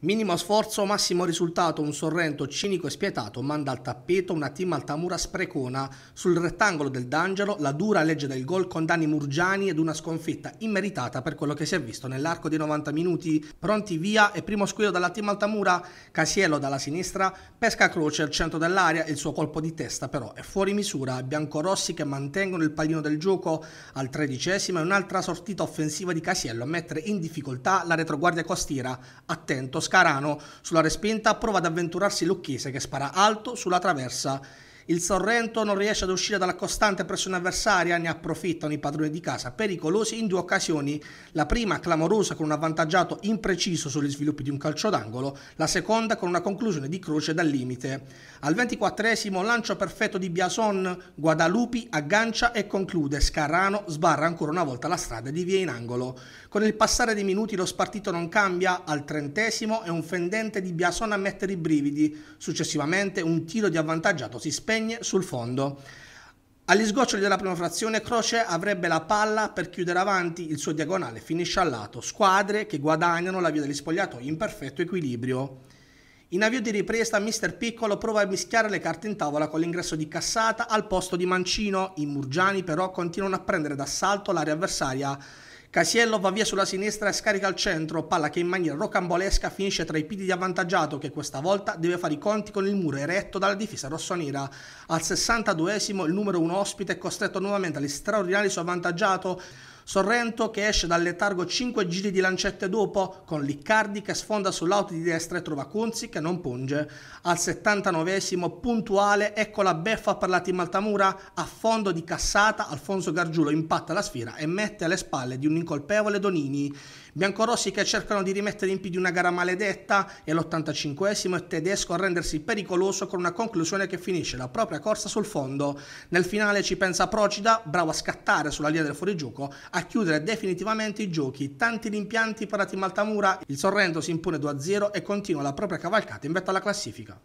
Minimo sforzo, massimo risultato, un Sorrento cinico e spietato manda al tappeto una team Altamura sprecona. Sul rettangolo del D'Angelo la dura legge del gol con Dani Murgiani ed una sconfitta immeritata per quello che si è visto nell'arco di 90 minuti. Pronti via e primo squillo dalla team Altamura, Casiello dalla sinistra, pesca Croce al centro dell'area, il suo colpo di testa però è fuori misura, biancorossi che mantengono il pallino del gioco al tredicesimo e un'altra sortita offensiva di Casiello a mettere in difficoltà la retroguardia costiera. Attento Scarano sulla respinta prova ad avventurarsi Lucchese che spara alto sulla traversa il Sorrento non riesce ad uscire dalla costante pressione avversaria, ne approfittano i padroni di casa pericolosi in due occasioni. La prima clamorosa con un avvantaggiato impreciso sugli sviluppi di un calcio d'angolo, la seconda con una conclusione di croce dal limite. Al 24esimo lancio perfetto di Biason, Guadalupi aggancia e conclude. Scarrano sbarra ancora una volta la strada di via in angolo. Con il passare dei minuti lo spartito non cambia, al trentesimo è un fendente di Biason a mettere i brividi. Successivamente un tiro di avvantaggiato si spegne Regne sul fondo. Agli sgoccioli della prima frazione Croce avrebbe la palla per chiudere avanti il suo diagonale, finisce al lato, squadre che guadagnano la via degli spogliatoi in perfetto equilibrio. In avvio di ripresa Mister Piccolo prova a mischiare le carte in tavola con l'ingresso di Cassata al posto di Mancino, i Murgiani però continuano a prendere d'assalto l'area avversaria Casiello va via sulla sinistra e scarica al centro, palla che in maniera rocambolesca finisce tra i piedi di avvantaggiato che questa volta deve fare i conti con il muro eretto dalla difesa rossonera. Al 62esimo il numero 1 ospite è costretto nuovamente all'istraordinario suo avvantaggiato Sorrento che esce dal letargo 5 giri di lancette dopo, con Liccardi che sfonda sull'auto di destra e trova Conzi che non punge. Al 79esimo puntuale, ecco la beffa per la team Altamura, a fondo di cassata Alfonso Gargiulo impatta la sfera e mette alle spalle di un incolpevole Donini. Biancorossi che cercano di rimettere in piedi una gara maledetta e all'85esimo è tedesco a rendersi pericoloso con una conclusione che finisce la propria corsa sul fondo. Nel finale ci pensa Procida, bravo a scattare sulla linea del fuorigioco, a chiudere definitivamente i giochi. Tanti rimpianti parati in Maltamura, il Sorrento si impone 2-0 e continua la propria cavalcata in vetta alla classifica.